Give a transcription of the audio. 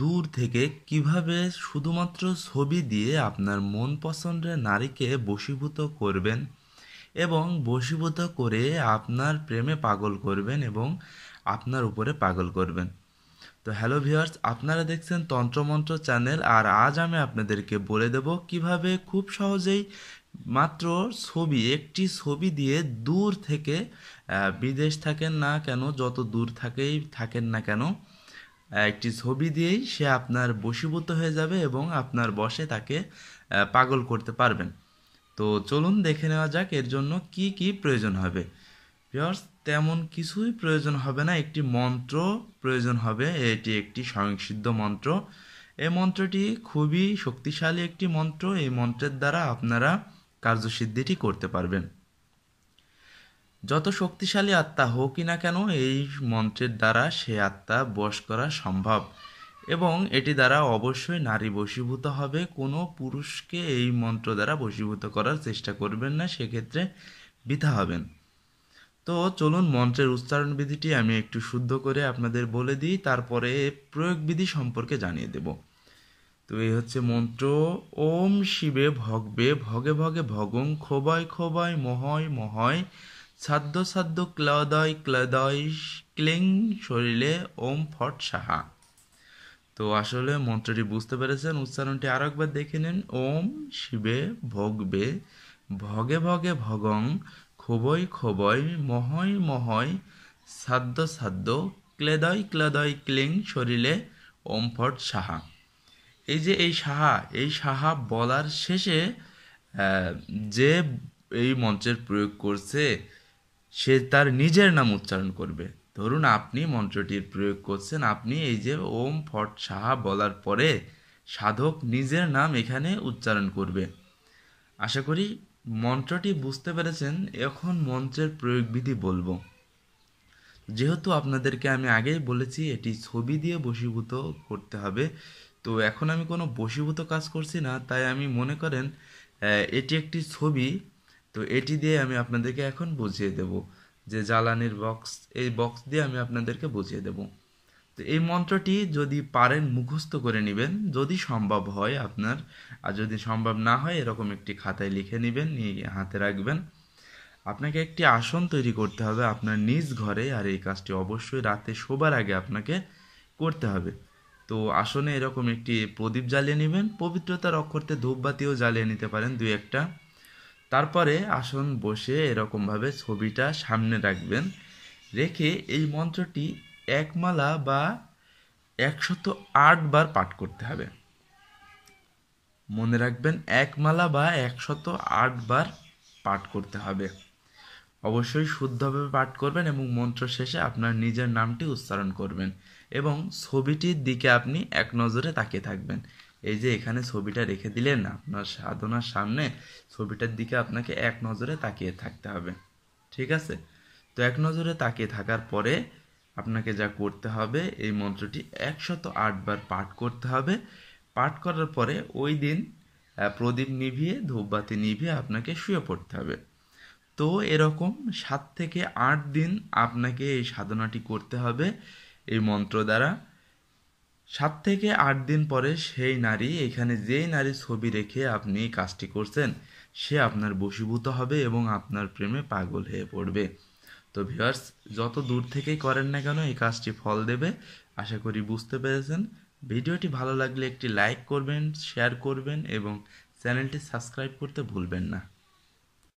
দূর থেকে কিভাবে শুধুমাত্র ছবি দিয়ে আপনার মন পছন্দের নারীকে বশীভূত করবেন এবং বশীভূত করে আপনার প্রেমে পাগল করবেন এবং আপনার উপরে পাগল করবেন তো হ্যালো ভিউয়ার্স আপনারা দেখছেন তন্ত্রমন্ত্র চ্যানেল আর আজ আমি আপনাদেরকে বলে দেব কিভাবে খুব সহজেই মাত্র ছবি একটি ছবি দিয়ে দূর থেকে বিদেশ থাকেন না কেন যত দূর থাকেই থাকেন না কেন একটি ছবি দিয়েই সে আপনার বশীভূত হয়ে যাবে এবং আপনার বসে তাকে পাগল করতে পারবেন তো চলুন দেখে নেওয়া যাক এর জন্য কি কি প্রয়োজন হবে ভিওর্স তেমন কিছুই প্রয়োজন হবে না একটি মন্ত্র প্রয়োজন হবে এটি একটি স্বয়ংসিদ্ধ মন্ত্র এই মন্ত্রটি খুবই শক্তিশালী একটি মন্ত্র এই মন্ত্রের দ্বারা আপনারা কার্যসিদ্ধিটি করতে পারবেন যত শক্তিশালী আত্মা হোকই না কেন এই মন্ত্রের দ্বারা সে আত্মা বশ করা সম্ভব এবং এটি দ্বারা অবশ্যই নারী বশীভূত হবে কোনো পুরুষকে এই মন্ত্র দ্বারা বশীভূত করার চেষ্টা করবেন না সেক্ষেত্রে বৃথা হবেন তো চলুন মন্ত্রের উচ্চারণ বিধিটি আমি একটু শুদ্ধ করে আপনাদের বলে দিই তারপরে প্রয়োগ বিধি সম্পর্কে জানিয়ে দেব তো এই হচ্ছে মন্ত্র ওম শিবে ভগবে ভগে ভগে ভগং খোবায় খোবায় মহয় মহয় সাধ্য সাধ্য ক্লদয় ক্লদয় ক্লিং শরীরে ওম ফট সাহা তো আসলে মন্ত্রটি বুঝতে পেরেছেন উচ্চারণটি আরও একবার দেখে নিন ওম শিবে ভোগবে ভগে ভগে ভগং খোবই খোবই মহয় মহয় সাধ্য সাধ্য ক্লেদয় ক্লেদয় ক্লিং শরীরে ওম ফট সাহা এই যে এই সাহা এই সাহা বলার শেষে যে এই মঞ্চের প্রয়োগ করছে সে তার নিজের নাম উচ্চারণ করবে ধরুন আপনি মন্ত্রটির প্রয়োগ করছেন আপনি এই যে ওম ফট সাহা বলার পরে সাধক নিজের নাম এখানে উচ্চারণ করবে আশা করি মন্ত্রটি বুঝতে পেরেছেন এখন মন্ত্রের প্রয়োগবিধি বলবো যেহেতু আপনাদেরকে আমি আগেই বলেছি এটি ছবি দিয়ে বশীভূত করতে হবে তো এখন আমি কোনো বশীভূত কাজ করছি না তাই আমি মনে করেন এটি একটি ছবি তো এটি দিয়ে আমি আপনাদেরকে এখন বুঝিয়ে দেব যে জ্বালানির বক্স এই বক্স দিয়ে আমি আপনাদেরকে বুঝিয়ে দেব তো এই মন্ত্রটি যদি পারেন মুখস্থ করে নেবেন যদি সম্ভব হয় আপনার আর যদি সম্ভব না হয় এরকম একটি খাতায় লিখে নেবেন নিয়ে হাতে রাখবেন আপনাকে একটি আসন তৈরি করতে হবে আপনার নিজ ঘরে আর এই কাজটি অবশ্যই রাতে শোবার আগে আপনাকে করতে হবে তো আসনে এরকম একটি প্রদীপ জ্বালিয়ে নেবেন পবিত্রতার অক্ষরতে ধূপবাতিও জ্বালিয়ে নিতে পারেন দুই একটা তারপরে আসন বসে এরকমভাবে ছবিটা সামনে রাখবেন রেখে এই মন্ত্রটি একমালা বা একশত আট বার পাঠ করতে হবে মনে রাখবেন একমালা বা একশত আট বার পাঠ করতে হবে অবশ্যই শুদ্ধভাবে পাঠ করবেন এবং মন্ত্র শেষে আপনার নিজের নামটি উচ্চারণ করবেন এবং ছবিটির দিকে আপনি এক নজরে তাকিয়ে থাকবেন এই যে এখানে ছবিটা রেখে দিলেন আপনার সাধনার সামনে ছবিটার দিকে আপনাকে এক নজরে তাকিয়ে থাকতে হবে ঠিক আছে তো এক নজরে তাকিয়ে থাকার পরে আপনাকে যা করতে হবে এই মন্ত্রটি একশত আটবার পাঠ করতে হবে পাঠ করার পরে ওই দিন প্রদীপ নিভিয়ে ধূপবাতি নিভিয়ে আপনাকে শুয়ে পড়তে হবে তো এরকম সাত থেকে আট দিন আপনাকে এই সাধনাটি করতে হবে এই মন্ত্র দ্বারা সাত থেকে আট দিন পরে সেই নারী এখানে যেই নারী ছবি রেখে আপনি কাজটি করছেন সে আপনার বশীভূত হবে এবং আপনার প্রেমে পাগল হয়ে পড়বে তো ভিওয়ার্স যত দূর থেকেই করেন না কেন এই কাজটি ফল দেবে আশা করি বুঝতে পেরেছেন ভিডিওটি ভালো লাগলে একটি লাইক করবেন শেয়ার করবেন এবং চ্যানেলটি সাবস্ক্রাইব করতে ভুলবেন না